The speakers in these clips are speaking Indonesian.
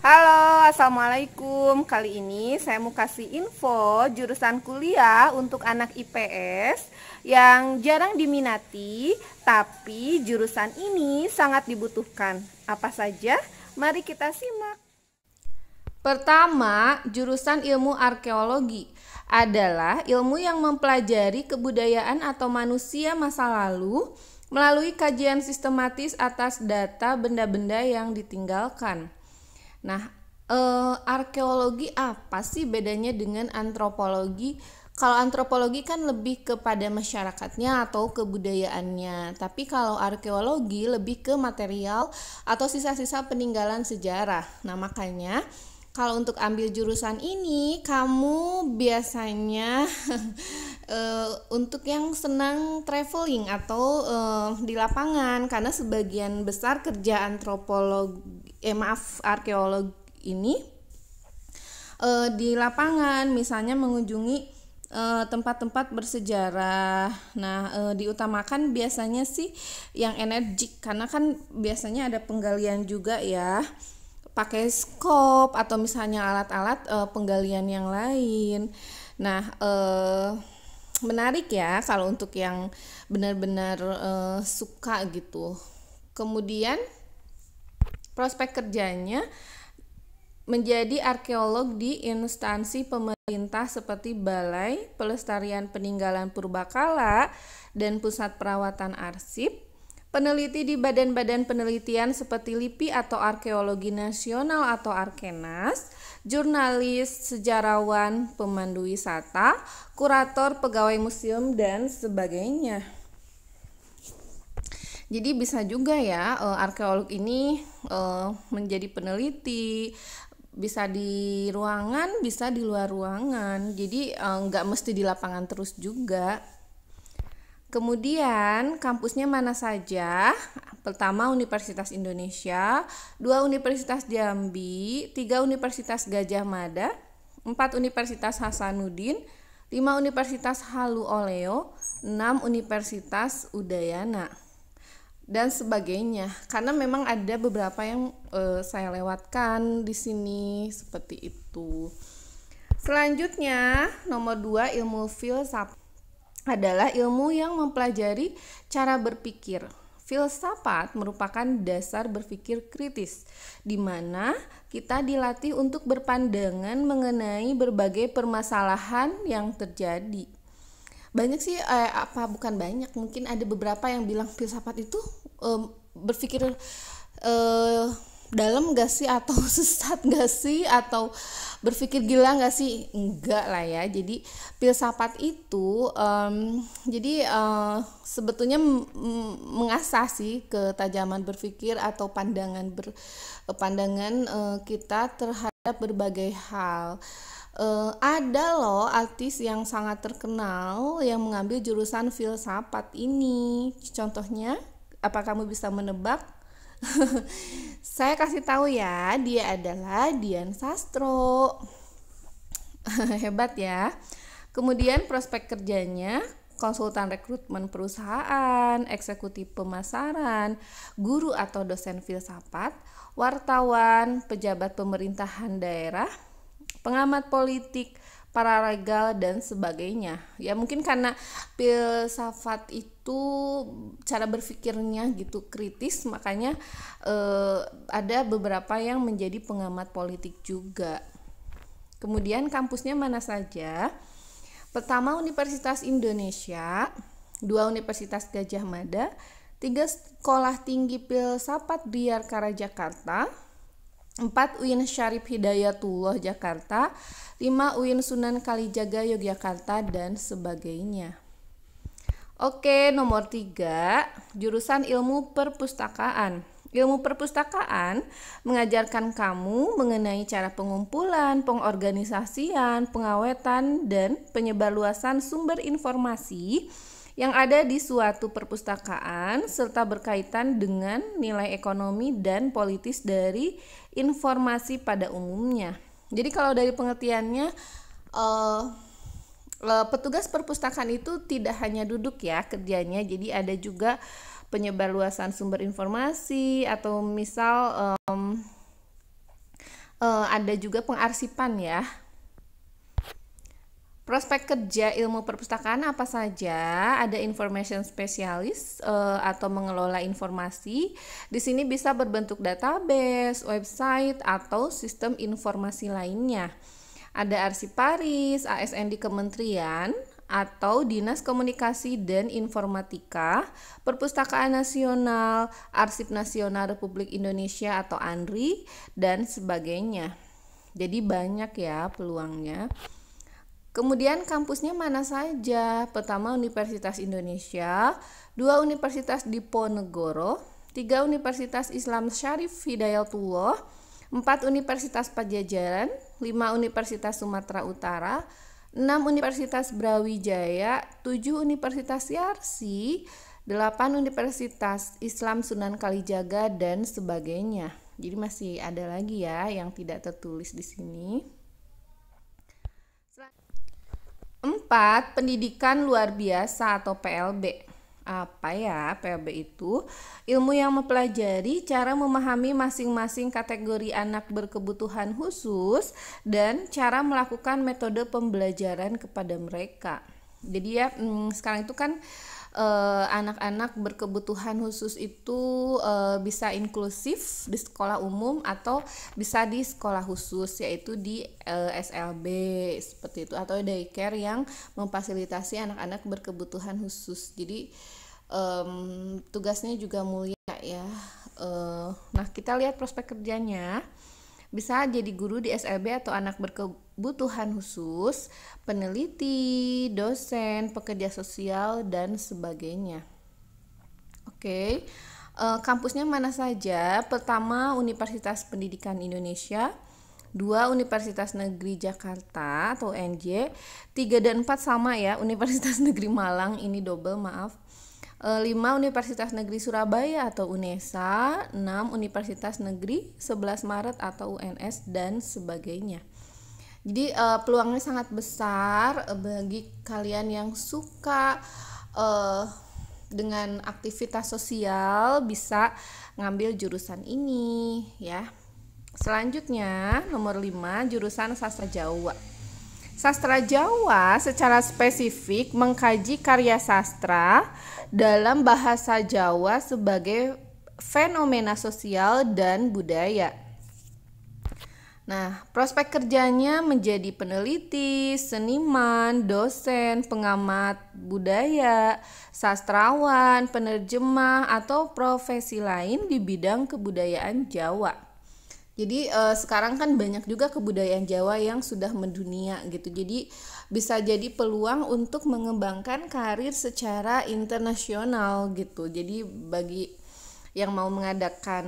Halo, Assalamualaikum Kali ini saya mau kasih info jurusan kuliah untuk anak IPS Yang jarang diminati, tapi jurusan ini sangat dibutuhkan Apa saja? Mari kita simak Pertama, jurusan ilmu arkeologi adalah ilmu yang mempelajari kebudayaan atau manusia masa lalu melalui kajian sistematis atas data benda-benda yang ditinggalkan. Nah, eh, arkeologi apa sih bedanya dengan antropologi? Kalau antropologi kan lebih kepada masyarakatnya atau kebudayaannya, tapi kalau arkeologi lebih ke material atau sisa-sisa peninggalan sejarah. Nah, makanya kalau untuk ambil jurusan ini, kamu biasanya Uh, untuk yang senang traveling atau uh, di lapangan karena sebagian besar kerja antropolog eh maaf arkeolog ini uh, di lapangan misalnya mengunjungi tempat-tempat bersejarah. Nah, diutamakan biasanya sih yang energik karena kan biasanya ada penggalian juga ya. Pakai skop atau misalnya alat-alat penggalian yang lain. Nah, eh menarik ya kalau untuk yang benar-benar uh, suka gitu. Kemudian prospek kerjanya menjadi arkeolog di instansi pemerintah seperti Balai Pelestarian Peninggalan Purbakala dan Pusat Perawatan Arsip Peneliti di badan-badan penelitian seperti LIPI atau Arkeologi Nasional atau Arkenas, jurnalis, sejarawan, pemandu wisata, kurator, pegawai museum, dan sebagainya. Jadi bisa juga ya eh, arkeolog ini eh, menjadi peneliti, bisa di ruangan, bisa di luar ruangan. Jadi eh, nggak mesti di lapangan terus juga. Kemudian kampusnya mana saja? Pertama Universitas Indonesia, dua Universitas Jambi, tiga Universitas Gajah Mada, empat Universitas Hasanuddin, lima Universitas Halu Oleo, enam Universitas Udayana dan sebagainya. Karena memang ada beberapa yang eh, saya lewatkan di sini seperti itu. Selanjutnya nomor dua ilmu filsafat adalah ilmu yang mempelajari cara berpikir. Filsafat merupakan dasar berpikir kritis, di mana kita dilatih untuk berpandangan mengenai berbagai permasalahan yang terjadi. Banyak sih, eh, apa bukan banyak? Mungkin ada beberapa yang bilang filsafat itu eh, berpikir eh, dalam gak sih atau sesat gak sih atau berpikir gila gak sih enggak lah ya jadi filsafat itu um, jadi uh, sebetulnya mengasah sih ketajaman berpikir atau pandangan ber pandangan uh, kita terhadap berbagai hal uh, ada loh artis yang sangat terkenal yang mengambil jurusan filsafat ini contohnya apa kamu bisa menebak Saya kasih tahu ya, dia adalah Dian Sastro. Hebat ya. Kemudian prospek kerjanya konsultan rekrutmen perusahaan, eksekutif pemasaran, guru atau dosen filsafat, wartawan, pejabat pemerintahan daerah, pengamat politik, paralegal dan sebagainya. Ya mungkin karena filsafat itu cara berpikirnya gitu kritis makanya eh, ada beberapa yang menjadi pengamat politik juga. Kemudian kampusnya mana saja? Pertama Universitas Indonesia, dua Universitas Gajah Mada, tiga Sekolah Tinggi Filsafat Biarkara Jakarta, 4. UIN Syarif Hidayatullah Jakarta 5. UIN Sunan Kalijaga Yogyakarta dan sebagainya Oke nomor 3 Jurusan Ilmu Perpustakaan Ilmu perpustakaan mengajarkan kamu mengenai cara pengumpulan, pengorganisasian, pengawetan, dan penyebarluasan sumber informasi yang ada di suatu perpustakaan serta berkaitan dengan nilai ekonomi dan politis dari informasi pada umumnya. Jadi kalau dari pengertiannya uh, petugas perpustakaan itu tidak hanya duduk ya kerjanya, jadi ada juga penyebar luasan sumber informasi atau misal um, uh, ada juga pengarsipan ya Prospek kerja ilmu perpustakaan apa saja? Ada information specialist uh, atau mengelola informasi. Di sini bisa berbentuk database, website, atau sistem informasi lainnya. Ada arsiparis, ASN di kementerian, atau Dinas Komunikasi dan Informatika, Perpustakaan Nasional, Arsip Nasional Republik Indonesia atau ANRI, dan sebagainya. Jadi banyak ya peluangnya. Kemudian kampusnya mana saja? Pertama Universitas Indonesia, dua Universitas Diponegoro, tiga Universitas Islam Syarif Hidayatullah, empat Universitas Pajajaran, lima Universitas Sumatera Utara, enam Universitas Brawijaya, tujuh Universitas Yarsi, delapan Universitas Islam Sunan Kalijaga dan sebagainya. Jadi masih ada lagi ya yang tidak tertulis di sini. Empat, pendidikan luar biasa atau PLB. Apa ya PLB itu? Ilmu yang mempelajari cara memahami masing-masing kategori anak berkebutuhan khusus dan cara melakukan metode pembelajaran kepada mereka. Jadi ya mm, sekarang itu kan anak eh, anak-anak berkebutuhan khusus itu uh, bisa inklusif di sekolah umum atau bisa di sekolah khusus yaitu di uh, eh, SLB seperti itu atau daycare yang memfasilitasi anak-anak berkebutuhan khusus. Jadi um, tugasnya juga mulia ya. Uh, nah kita lihat prospek kerjanya bisa jadi guru di SLB atau anak berke kebutuhan khusus, peneliti, dosen, pekerja sosial, dan sebagainya. Oke, eh, kampusnya mana saja? Pertama, Universitas Pendidikan Indonesia. dua Universitas Negeri Jakarta atau UNJ, tiga dan empat sama ya, Universitas Negeri Malang ini double maaf. Eh, lima Universitas Negeri Surabaya atau UNESA, enam Universitas Negeri 11 Maret atau UNS dan sebagainya. Jadi uh, peluangnya sangat besar eh, bagi kalian yang suka uh, dengan aktivitas sosial bisa ngambil jurusan ini ya. Selanjutnya nomor 5 jurusan sastra Jawa. Sastra Jawa secara spesifik mengkaji karya sastra dalam bahasa Jawa sebagai fenomena sosial dan budaya. Nah, prospek kerjanya menjadi peneliti, seniman, dosen, pengamat budaya, sastrawan, penerjemah, atau profesi lain di bidang kebudayaan Jawa. Jadi eh, sekarang kan banyak juga kebudayaan Jawa yang sudah mendunia gitu. Jadi bisa jadi peluang untuk mengembangkan karir secara internasional gitu. Jadi bagi yang mau mengadakan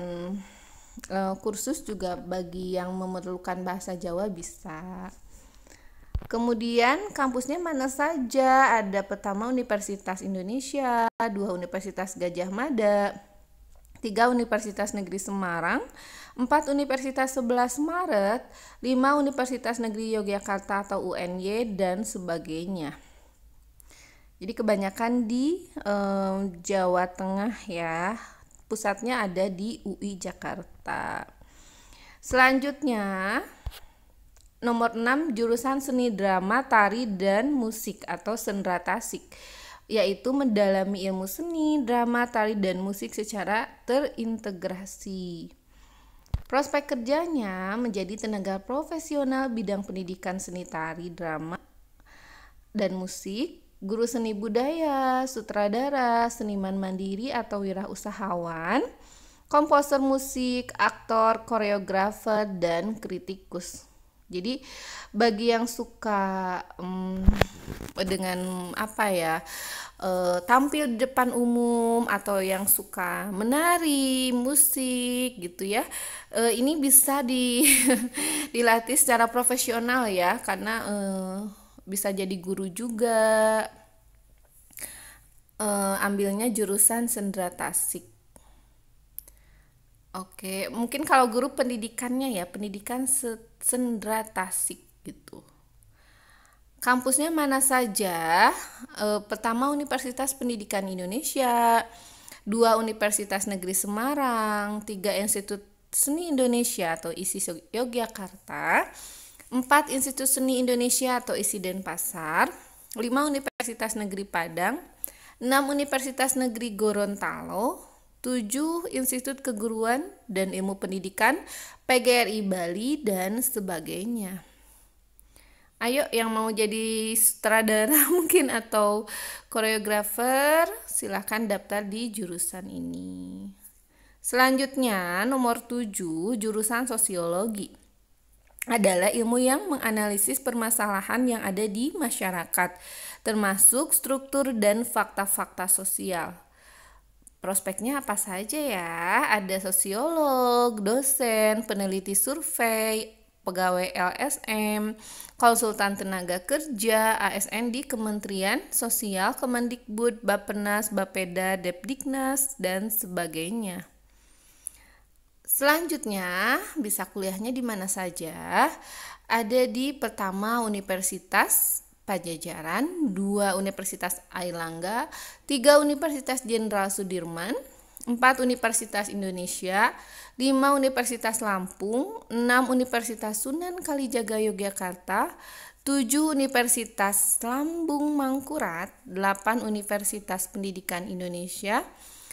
Eh, kursus juga bagi yang memerlukan bahasa Jawa bisa. Kemudian kampusnya mana saja? Ada pertama Universitas Indonesia, dua Universitas Gajah Mada, tiga Universitas Negeri Semarang, empat Universitas 11 Maret, lima Universitas Negeri Yogyakarta atau UNY dan sebagainya. Jadi kebanyakan di um, Jawa Tengah ya pusatnya ada di UI Jakarta. Selanjutnya, nomor 6 jurusan seni drama, tari dan musik atau sendra tasik yaitu mendalami ilmu seni, drama, tari dan musik secara terintegrasi. Prospek kerjanya menjadi tenaga profesional bidang pendidikan seni tari, drama, dan musik guru seni budaya, sutradara, seniman mandiri atau wirausahawan, komposer musik, aktor, koreografer, dan kritikus. Jadi bagi yang suka um, dengan apa ya uh, tampil di depan umum atau yang suka menari, musik gitu ya, uh, ini bisa di dilatih secara profesional ya karena uh, bisa jadi guru juga uh, ambilnya jurusan sendera tasik Oke, mungkin kalau guru pendidikannya ya, pendidikan sendra tasik gitu. Kampusnya mana saja? E, pertama Universitas Pendidikan Indonesia, dua Universitas Negeri Semarang, tiga Institut Seni Indonesia atau ISI Yogyakarta, 4 Institut Seni Indonesia atau ISI Denpasar, 5 Universitas Negeri Padang, 6 Universitas Negeri Gorontalo, 7 Institut Keguruan dan Ilmu Pendidikan, PGRI Bali dan sebagainya. Ayo yang mau jadi sutradara mungkin atau koreografer, silahkan daftar di jurusan ini. Selanjutnya nomor 7, jurusan sosiologi adalah ilmu yang menganalisis permasalahan yang ada di masyarakat, termasuk struktur dan fakta-fakta sosial. Prospeknya apa saja ya? Ada sosiolog, dosen, peneliti survei, pegawai LSM, konsultan tenaga kerja, ASN di Kementerian Sosial, Kemendikbud, Bapenas, Bapeda, Depdiknas, dan sebagainya. Selanjutnya, bisa kuliahnya di mana saja. Ada di pertama Universitas Pajajaran, dua Universitas Airlangga, tiga Universitas Jenderal Sudirman, empat Universitas Indonesia, lima Universitas Lampung, enam Universitas Sunan Kalijaga Yogyakarta, tujuh Universitas Lambung Mangkurat, delapan Universitas Pendidikan Indonesia,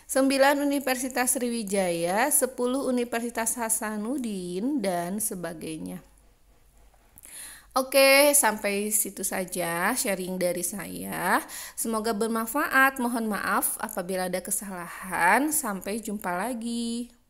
9 Universitas Sriwijaya, 10 Universitas Hasanuddin dan sebagainya. Oke, sampai situ saja sharing dari saya. Semoga bermanfaat. Mohon maaf apabila ada kesalahan. Sampai jumpa lagi.